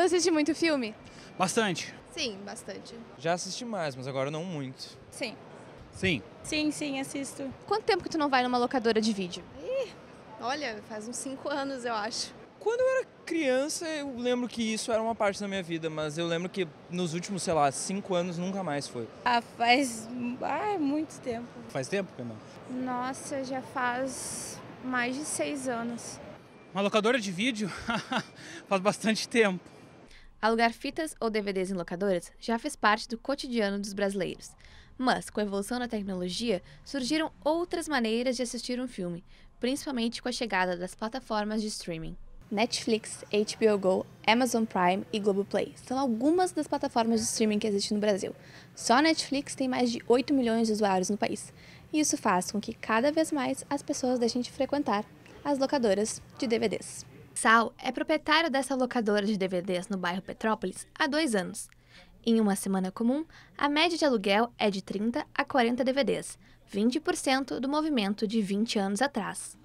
Tu então, assiste muito filme? Bastante. Sim, bastante. Já assisti mais, mas agora não muito. Sim. Sim. Sim, sim, assisto. Quanto tempo que tu não vai numa locadora de vídeo? Ih, olha, faz uns 5 anos, eu acho. Quando eu era criança, eu lembro que isso era uma parte da minha vida, mas eu lembro que nos últimos, sei lá, 5 anos nunca mais foi. Ah, faz. Ah, muito tempo. Faz tempo que não? Nossa, já faz mais de 6 anos. Uma locadora de vídeo? faz bastante tempo. Alugar fitas ou DVDs em locadoras já fez parte do cotidiano dos brasileiros. Mas, com a evolução da tecnologia, surgiram outras maneiras de assistir um filme, principalmente com a chegada das plataformas de streaming. Netflix, HBO Go, Amazon Prime e Globoplay são algumas das plataformas de streaming que existem no Brasil. Só a Netflix tem mais de 8 milhões de usuários no país. E isso faz com que cada vez mais as pessoas deixem de frequentar as locadoras de DVDs. Sal é proprietário dessa locadora de DVDs no bairro Petrópolis há dois anos. Em uma semana comum, a média de aluguel é de 30 a 40 DVDs, 20% do movimento de 20 anos atrás.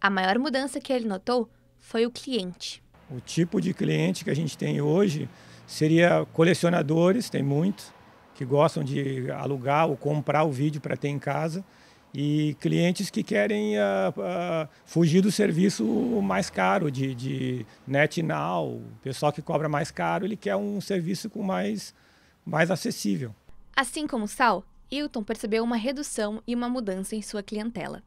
A maior mudança que ele notou foi o cliente. O tipo de cliente que a gente tem hoje seria colecionadores, tem muitos que gostam de alugar ou comprar o vídeo para ter em casa, e clientes que querem uh, uh, fugir do serviço mais caro de, de NetNow, pessoal que cobra mais caro, ele quer um serviço com mais, mais acessível. Assim como o Sal, Hilton percebeu uma redução e uma mudança em sua clientela.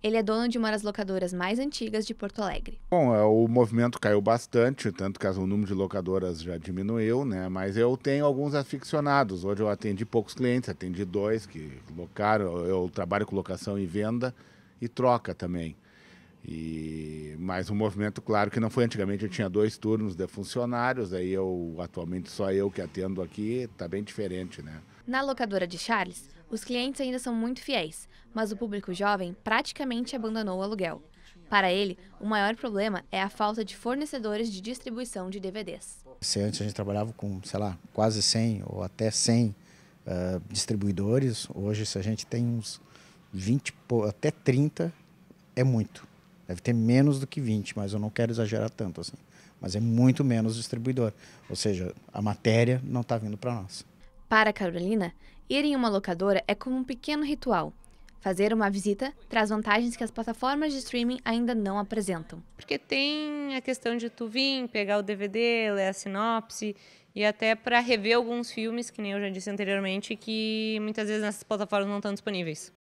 Ele é dono de uma das locadoras mais antigas de Porto Alegre. Bom, é, o movimento caiu bastante, tanto que o número de locadoras já diminuiu, né? Mas eu tenho alguns aficionados. Hoje eu atendi poucos clientes, atendi dois que locaram. Eu trabalho com locação e venda e troca também. E mais um movimento, claro que não foi antigamente, eu tinha dois turnos de funcionários, aí eu atualmente só eu que atendo aqui, tá bem diferente, né? Na locadora de Charles, os clientes ainda são muito fiéis, mas o público jovem praticamente abandonou o aluguel. Para ele, o maior problema é a falta de fornecedores de distribuição de DVDs. Se antes a gente trabalhava com, sei lá, quase 100 ou até 100 uh, eh, distribuidores, hoje se a gente tem uns 20 até 30 é muito. Deve ter menos do que 20, mas eu não quero exagerar tanto assim. Mas é muito menos distribuidor. Ou seja, a matéria não está vindo para nós. Para Carolina, ir em uma locadora é como um pequeno ritual. Fazer uma visita traz vantagens que as plataformas de streaming ainda não apresentam. Porque tem a questão de tu vir, pegar o DVD, ler a sinopse e até para rever alguns filmes, que nem eu já disse anteriormente, que muitas vezes nessas plataformas não estão disponíveis.